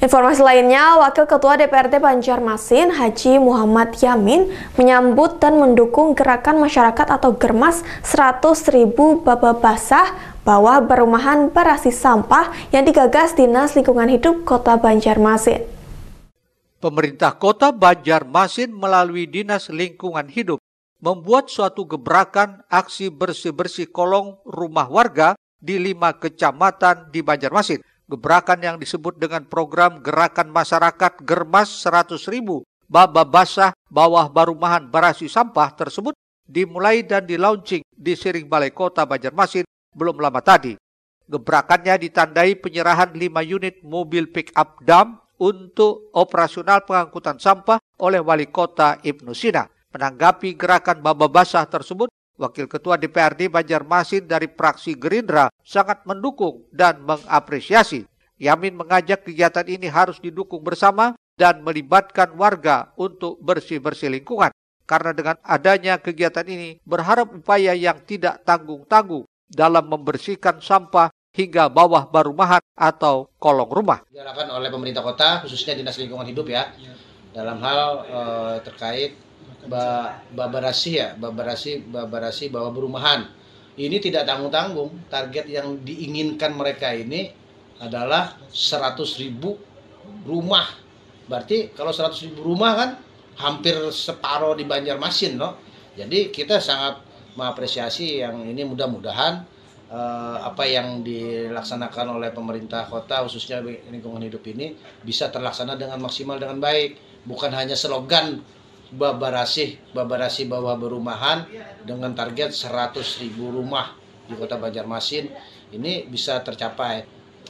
Informasi lainnya, Wakil Ketua DPRD Banjarmasin Haji Muhammad Yamin menyambut dan mendukung gerakan masyarakat atau germas 100 ribu baba basah bawah perumahan berasi sampah yang digagas Dinas Lingkungan Hidup Kota Banjarmasin. Pemerintah Kota Banjarmasin melalui Dinas Lingkungan Hidup membuat suatu gebrakan aksi bersih-bersih kolong rumah warga di lima kecamatan di Banjarmasin gebrakan yang disebut dengan program gerakan masyarakat germas 100.000 ribu baba basah bawah barumahan barasi sampah tersebut dimulai dan dilaunching di Siring Balai Kota Banjarmasin belum lama tadi. Gebrakannya ditandai penyerahan 5 unit mobil pick-up dam untuk operasional pengangkutan sampah oleh Wali Kota Ibnu Sina. Menanggapi gerakan baba basah tersebut, Wakil Ketua DPRD Banjarmasin dari praksi Gerindra sangat mendukung dan mengapresiasi. Yamin mengajak kegiatan ini harus didukung bersama dan melibatkan warga untuk bersih-bersih lingkungan. Karena dengan adanya kegiatan ini berharap upaya yang tidak tanggung-tanggung dalam membersihkan sampah hingga bawah barumahan atau kolong rumah. Diharapkan oleh pemerintah kota khususnya Dinas Lingkungan Hidup ya, ya. dalam hal eh, terkait babarasi ya babarasi babarasi bawa perumahan ini tidak tanggung tanggung target yang diinginkan mereka ini adalah 100 ribu rumah berarti kalau 100 ribu rumah kan hampir separuh di Banjarmasin loh jadi kita sangat mengapresiasi yang ini mudah-mudahan eh, apa yang dilaksanakan oleh pemerintah kota khususnya lingkungan hidup ini bisa terlaksana dengan maksimal dengan baik bukan hanya slogan babarasi Babarasih bawah berumahan dengan target 100 ribu rumah di kota Banjarmasin ini bisa tercapai.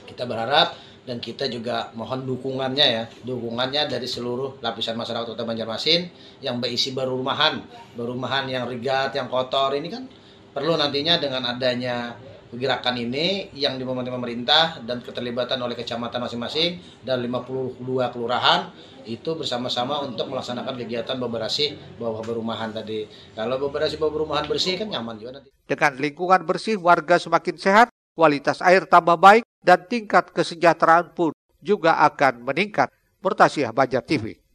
Kita berharap dan kita juga mohon dukungannya ya, dukungannya dari seluruh lapisan masyarakat kota Banjarmasin yang berisi berumahan, berumahan yang rigat, yang kotor ini kan perlu nantinya dengan adanya gerakan ini yang dimanfaatkan pemerintah dan keterlibatan oleh kecamatan masing-masing dan 52 kelurahan itu bersama-sama untuk melaksanakan kegiatan beberasi bawah berumahan tadi. Kalau beberasi bawah berumahan bersih kan nyaman juga nanti. Dengan lingkungan bersih warga semakin sehat, kualitas air tambah baik dan tingkat kesejahteraan pun juga akan meningkat. Bertasiah Banjar TV.